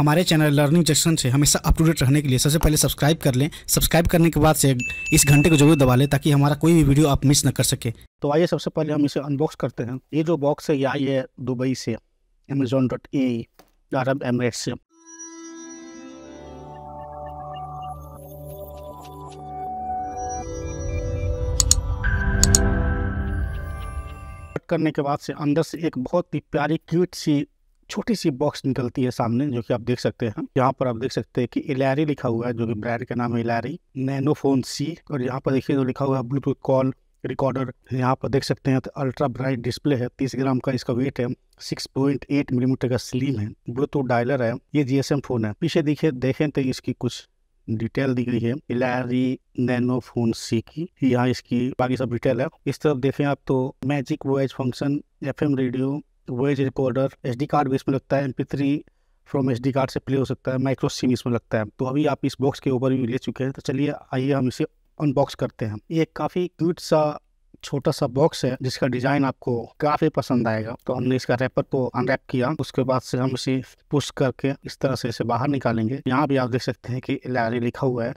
हमारे channel learning junction से हमेशा अप रहने के लिए सबसे पहले सब्सक्राइब कर लें सब्सक्राइब करने के बाद से इस घंटे को जरूर दबा लें ताकि हमारा कोई भी वीडियो आप मिस न कर सके तो आइए सबसे पहले हम इसे अनबॉक्स करते हैं ये जो बॉक्स है ये आई है दुबई से अमेजोन डॉट ए अरब एमरेट से करने के बाद से अंदर से एक बहुत ही प्यारी क्यूट सी छोटी सी बॉक्स निकलती है सामने जो कि आप देख सकते हैं यहाँ पर आप देख सकते हैं कि इलेरी लिखा हुआ है जो कि ब्रांड का नाम है इलेरी नैनो फोन सी और यहाँ पर देखिए जो लिखा हुआ है ब्लूटूथ कॉल रिकॉर्डर यहाँ पर देख सकते हैं तो अल्ट्रा ब्राइट डिस्प्ले है तीस ग्राम का इसका वेट है सिक्स पॉइंट एट मिलीमीटर का स्लीम है ब्लूटूथ डायलर है ये जीएसएम फोन है पीछे देखिए देखें तो इसकी कुछ डिटेल दी गई है इलेरी नैनो फोन सी की यहाँ इसकी बाकी सब डिटेल है इस तरफ देखें आप तो magic voice function F radio वेज रिकॉर्डर एच डी कार्ड भी इसमें लगता है M P three from H D card से प्ले हो सकता है माइक्रो सिम इसमें लगता है तो अभी आप इस बॉक्स के ऊपर भी ले चुके हैं तो चलिए आइए हम इसे अनबॉक्स करते हैं ये काफ़ी क्यूट सा छोटा सा बॉक्स है जिसका डिजाइन आपको काफी पसंद आएगा तो हमने इसका रैपर को अनरैप किया उसके बाद से हम इसे पुश करके इस तरह से इसे बाहर निकालेंगे यहाँ भी आप देख सकते हैं कि लारी लिखा हुआ है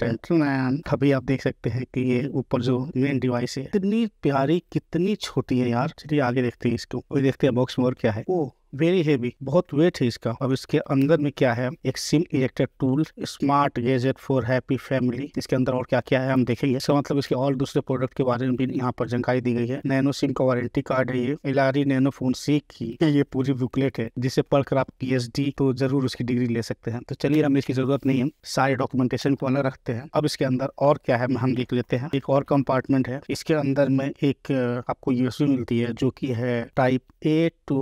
टेंट्रम अभी आप देख सकते हैं कि ये ऊपर जो मेन डिवाइस है कितनी प्यारी कितनी छोटी है यार चलिए आगे देखते हैं इसको देखते हैं बॉक्स में और क्या है ओ वेरी हेवी बहुत वेट है इसका अब इसके अंदर में क्या है एक सिम इलेक्ट्रेड tool smart gadget for happy family इसके अंदर और क्या क्या है हम देखेंगे इसका मतलब इसके और दूसरे प्रोडक्ट के बारे में भी यहाँ पर जानकारी दी गई है नैनो सिम का वारंटी कार्ड है ये एलारी नैनो फोन सी की ये पूरी बुकलेट है जिसे पढ़कर आप पी तो जरूर उसकी डिग्री ले सकते हैं तो चलिए हमें इसकी जरूरत नहीं है सारे डॉक्यूमेंटेशन को अलग रखते हैं अब इसके अंदर और क्या है हम लिख लेते हैं एक और कंपार्टमेंट है इसके अंदर में एक आपको यूएसबी मिलती है जो की है type A to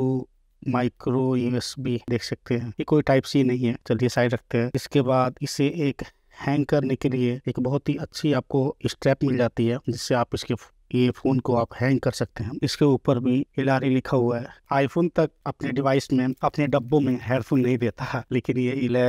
micro USB देख सकते हैं ये कोई टाइप सी नहीं है चलिए साइड रखते हैं इसके बाद इसे एक हैंग करने के लिए एक बहुत ही अच्छी आपको स्ट्रैप मिल जाती है जिससे आप इसके ये फ़ोन को आप हैंग कर सकते हैं इसके ऊपर भी एल लिखा हुआ है आईफोन तक अपने डिवाइस में अपने डब्बों में हेडफोन नहीं देता है लेकिन ये एल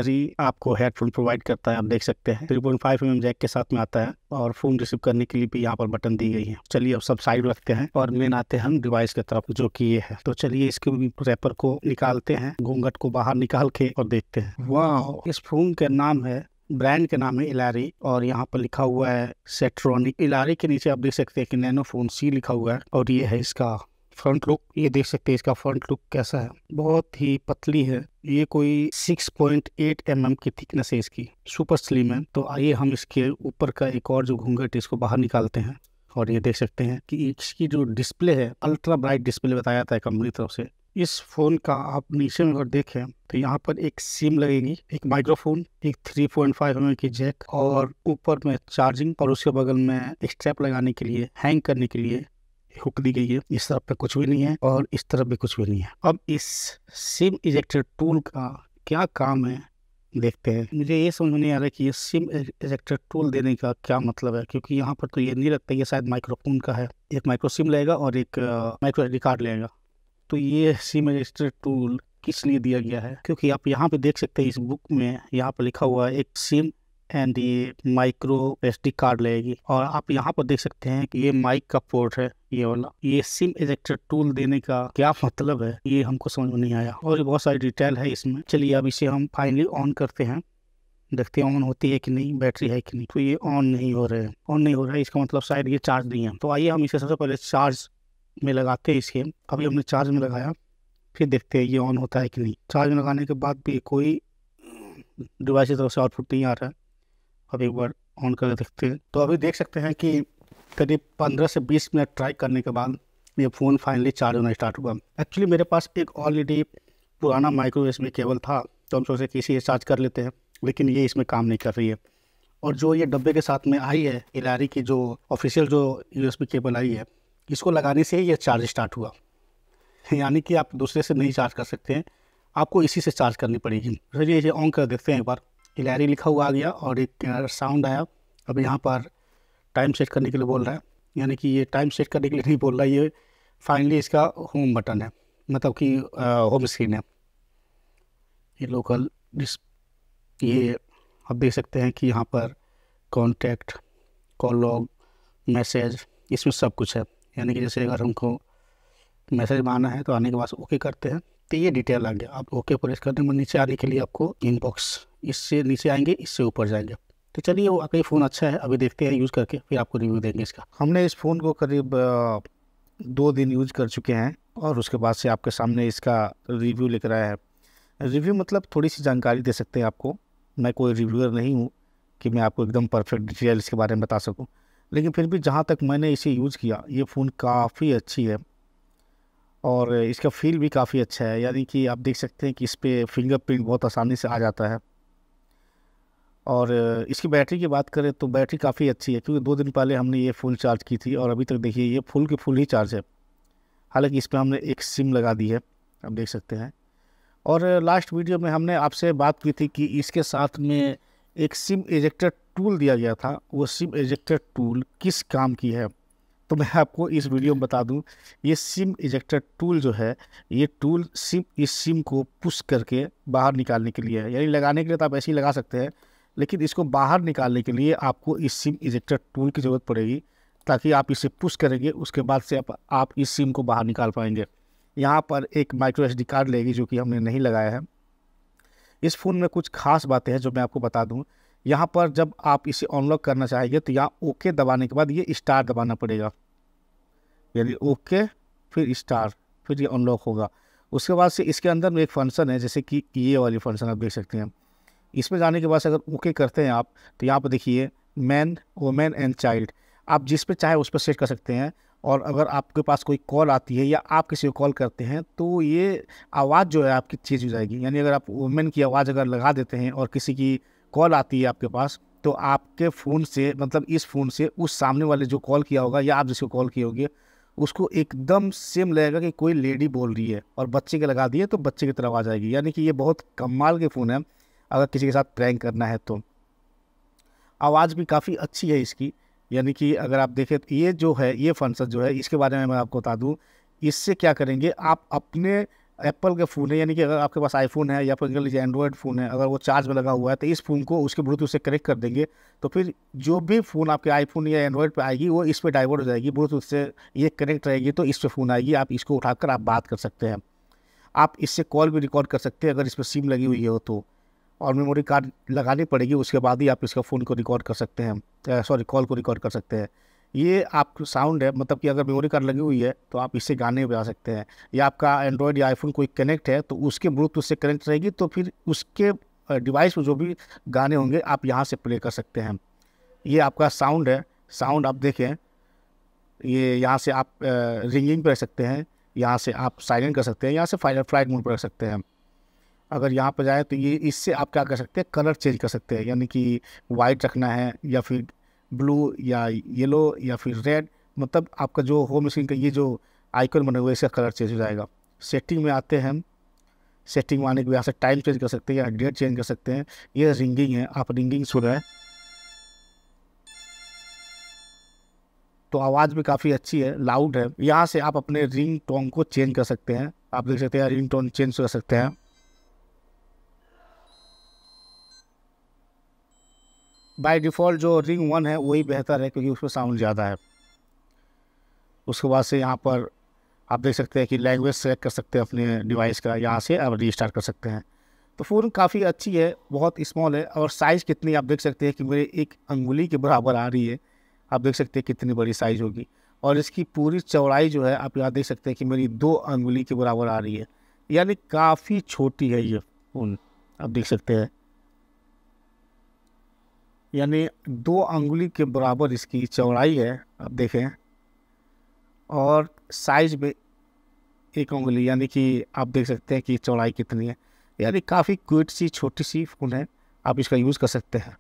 आपको हेडफोन प्रोवाइड करता है आप देख सकते हैं three point five M jack के साथ में आता है और फोन रिसीव करने के लिए भी यहाँ पर बटन दी गई है चलिए अब सब साइड रखते हैं और मेन आते हैं हम डिवाइस की तरफ जो की ये है तो चलिए इसके रेपर को निकालते हैं घूंघट को बाहर निकाल के और देखते हैं वाह इस फोन का नाम है ब्रांड का नाम है इलारी और यहाँ पर लिखा हुआ है सेट्रॉनिक इलारी के नीचे आप देख सकते हैं कि नैनो फोन सी लिखा हुआ है और ये है इसका फ्रंट लुक ये देख सकते हैं इसका फ्रंट लुक कैसा है बहुत ही पतली है ये कोई 6.8 पॉइंट mm की थिकनेस है इसकी सुपर स्लिम है तो आइए हम इसके ऊपर का एक और जो घूंघट इसको बाहर निकालते हैं और ये देख सकते हैं कि इसकी जो डिस्प्ले है अल्ट्रा ब्राइट डिस्प्ले बताया जाता है कंपनी तरफ से इस फ़ोन का आप नीचे में अगर देखें तो यहाँ पर एक सिम लगेगी एक माइक्रोफोन एक 3.5 पॉइंट की जैक और ऊपर में चार्जिंग और उसके बगल में स्ट्रैप लगाने के लिए हैंग करने के लिए हुक दी गई है इस तरफ पे कुछ भी नहीं है और इस तरफ भी कुछ भी नहीं है अब इस सिम इजेक्टर टूल का क्या काम है देखते हैं मुझे ये समझ में नहीं आ रहा कि ये सिम इजेक्टर टूल देने का क्या मतलब है क्योंकि यहाँ पर तो ये नहीं लगता ये शायद माइक्रोफोन का है एक माइक्रो सिम लेगा और एक माइक्रो आई कार्ड लेगा तो ये सी मजिस्ट्रेट टूल किस लिए दिया गया है क्योंकि आप यहाँ पे देख सकते हैं इस बुक में यहाँ पे लिखा हुआ है एक सिम एंड ये माइक्रो एस डी कार्ड लेगी और आप यहाँ पर देख सकते हैं कि ये माइक का पोर्ट है ये वाला ये सिम इजेक्टर टूल देने का क्या मतलब है ये हमको समझ में नहीं आया और बहुत सारी डिटेल है इसमें चलिए अब इसे हम फाइनली ऑन करते हैं देखते हैं ऑन होती है कि नहीं बैटरी है कि नहीं तो ये ऑन नहीं हो रहा है ऑन नहीं हो रहा है इसका मतलब शायद ये चार्ज नहीं है तो आइए हम इसे सबसे पहले चार्ज में लगाते हैं इसके अभी हमने चार्ज में लगाया फिर देखते हैं ये ऑन होता है कि नहीं चार्ज में लगाने के बाद भी कोई डिवाइस की तरफ से आउटपुट नहीं आ रहा है अब एक बार ऑन करके देखते हैं तो अभी देख सकते हैं कि करीब पंद्रह से बीस मिनट ट्राई करने के बाद ये फ़ोन फाइनली चार्ज होना स्टार्ट हुआ एक्चुअली मेरे पास एक ऑलरेडी पुराना माइक्रोवे इसमें केबल था तो हम सोचे कि इसी चार्ज कर लेते हैं लेकिन ये इसमें काम नहीं कर रही है और जो ये डब्बे के साथ में आई है इलारी की जो ऑफिशियल जो यूएसबी केबल आई है इसको लगाने से ही यह चार्ज स्टार्ट हुआ यानी कि आप दूसरे से नहीं चार्ज कर सकते हैं आपको इसी से चार्ज करनी पड़ेगी चलिए ये ऑन कर देखते हैं एक बार इलायरी लिखा हुआ आ गया और एक साउंड आया अब यहाँ पर टाइम सेट करने के लिए बोल रहा है यानी कि ये टाइम सेट करने के लिए नहीं बोल रहा है ये फाइनली इसका होम बटन है मतलब कि होम स्क्रीन है ये लोकल डिस ये आप देख सकते हैं कि यहाँ पर कॉन्टैक्ट कॉल लॉग मैसेज इसमें सब कुछ है यानी कि जैसे अगर हमको मैसेज में आना है तो आने के बाद ओके करते हैं तो ये डिटेल आ गया आप ओके प्रेस करते हैं नीचे आने के लिए आपको इनबॉक्स इससे नीचे आएंगे इससे ऊपर जाएंगे तो चलिए वो वाकई फ़ोन अच्छा है अभी देखते हैं यूज़ करके फिर आपको रिव्यू देंगे इसका हमने इस फ़ोन को करीब दो दिन यूज कर चुके हैं और उसके बाद से आपके सामने इसका रिव्यू लिख रहा है रिव्यू मतलब थोड़ी सी जानकारी दे सकते हैं आपको मैं कोई रिव्यूअर नहीं हूँ कि मैं आपको एकदम परफेक्ट डिटेल इसके बारे में बता सकूँ लेकिन फिर भी जहाँ तक मैंने इसे यूज़ किया ये फ़ोन काफ़ी अच्छी है और इसका फील भी काफ़ी अच्छा है यानी कि आप देख सकते हैं कि इस पर फिंगरप्रिंट बहुत आसानी से आ जाता है और इसकी बैटरी की बात करें तो बैटरी काफ़ी अच्छी है क्योंकि दो दिन पहले हमने ये फ़ुल चार्ज की थी और अभी तक देखिए ये फुल के फुल ही चार्ज है हालांकि इस पर हमने एक सिम लगा दी है आप देख सकते हैं और लास्ट वीडियो में हमने आपसे बात की थी कि इसके साथ में एक सिम एजेक्टर टूल दिया गया था वो सिम एजेक्टर टूल किस काम की है तो मैं आपको इस वीडियो में बता दूं ये सिम इजेक्टर टूल जो है ये टूल सिम इस सिम को पुश करके बाहर निकालने के लिए है यानी लगाने के लिए तो आप ऐसे ही लगा सकते हैं लेकिन इसको बाहर निकालने के लिए आपको इस सिम इजेक्टर टूल की ज़रूरत पड़ेगी ताकि आप इसे पुश करेंगे उसके बाद से आप, आप इस सिम को बाहर निकाल पाएंगे यहाँ पर एक माइक्रो एस कार्ड लेगी जो कि हमने नहीं लगाया है इस फ़ोन में कुछ खास बातें हैं जो मैं आपको बता दूँ यहाँ पर जब आप इसे अनलॉक करना चाहेंगे तो यहाँ ओके दबाने के बाद ये स्टार दबाना पड़ेगा यानी ओके फिर स्टार फिर ये अनलॉक होगा उसके बाद से इसके अंदर में एक फंक्शन है जैसे कि ये वाली फंक्शन आप देख सकते हैं इसमें जाने के बाद से अगर ओके करते हैं आप तो यहाँ पर देखिए मैन वुमेन एंड चाइल्ड आप जिस पे चाहे उस पर सेट कर सकते हैं और अगर आपके पास कोई कॉल आती है या आप किसी को कॉल करते हैं तो ये आवाज़ जो है आपकी चेंज हो जाएगी यानी अगर आप वुमेन की आवाज़ अगर लगा देते हैं और किसी की कॉल आती है आपके पास तो आपके फ़ोन से मतलब इस फ़ोन से उस सामने वाले जो कॉल किया होगा या आप जिसको कॉल किए होगी उसको एकदम सेम लगेगा कि कोई लेडी बोल रही है और बच्चे के लगा दिए तो बच्चे की तरफ आ जाएगी यानी कि ये बहुत कमाल के फ़ोन है अगर किसी के साथ प्रैंक करना है तो आवाज़ भी काफ़ी अच्छी है इसकी यानी कि अगर आप देखें तो ये जो है ये फंक्शन जो है इसके बारे में मैं आपको बता दूँ इससे क्या करेंगे आप अपने एप्पल के फ़ोन है यानी कि अगर आपके पास आईफोन है या फिर लीजिए एंड्रॉयड फ़ोन है अगर वो चार्ज में लगा हुआ है तो इस फ़ोन को उसके ब्लूटूथ से कनेक्ट कर देंगे तो फिर जो भी फ़ोन आपके आईफोन या एंड्रॉयड पे आएगी वो इस पर डाइवर्ट हो जाएगी ब्लूटूथ से ये कनेक्ट रहेगी तो इस पर फ़ोन आएगी आप इसको उठाकर आप बात कर सकते हैं आप इससे कॉल भी रिकॉर्ड कर सकते हैं अगर इस पर सिम लगी हुई हो तो और मेमोरी कार्ड लगानी पड़ेगी उसके बाद ही आप इसका फ़ोन को रिकॉर्ड कर सकते हैं सॉरी कॉल को रिकॉर्ड कर सकते हैं ये आप साउंड है मतलब कि अगर मेमोरी कार्ड लगी हुई है तो आप इससे गाने बजा सकते हैं या आपका एंड्रॉयड या आईफोन कोई कनेक्ट है तो उसके ब्लूटूथ से कनेक्ट रहेगी तो फिर उसके डिवाइस में जो भी गाने होंगे आप यहाँ से प्ले कर सकते हैं ये आपका साउंड है साउंड आप देखें ये यहाँ से आप रिंगिंग पर रह सकते हैं यहाँ से आप साइलेंट कर सकते हैं यहाँ से फाइनल फ्लाइट मोड पर रह सकते हैं अगर यहाँ पर जाए तो ये इससे आप क्या कर सकते हैं कलर चेंज कर सकते हैं यानी कि वाइट रखना है या फिर ब्लू या येलो या फिर रेड मतलब आपका जो होम स्क्रीन का ये जो आइकन बने हुए इसका कलर चेंज हो जाएगा सेटिंग में आते हैं सेटिंग में आने के यहाँ से टाइम चेंज कर सकते हैं या डेट चेंज कर सकते हैं ये रिंगिंग है आप रिंगिंग सुन रहे हैं तो आवाज़ भी काफ़ी अच्छी है लाउड है यहाँ से आप अपने रिंग टोन को चेंज कर सकते हैं आप देख सकते हैं रिंग टोन चेंज कर सकते हैं बाय डिफ़ॉल्ट जो रिंग वन है वही बेहतर है क्योंकि उसमें साउंड ज़्यादा है उसके बाद से यहाँ पर आप देख सकते हैं कि लैंग्वेज सेलेक्ट कर सकते हैं अपने डिवाइस का यहाँ से आप रिस्टार्ट कर सकते हैं तो फ़ोन काफ़ी अच्छी है बहुत स्मॉल है और साइज़ कितनी आप देख सकते हैं कि मेरे एक अंगुली के बराबर आ रही है आप देख सकते हैं कितनी बड़ी साइज़ होगी और इसकी पूरी चौड़ाई जो है आप यहाँ देख सकते हैं कि मेरी दो अंगुली के बराबर आ रही है यानी काफ़ी छोटी है ये फ़ोन आप देख सकते हैं यानी दो अंगुली के बराबर इसकी चौड़ाई है आप देखें और साइज में एक उंगली यानी कि आप देख सकते हैं कि चौड़ाई कितनी है यानी काफ़ी क्विट सी छोटी सी फ़ोन है आप इसका यूज़ कर सकते हैं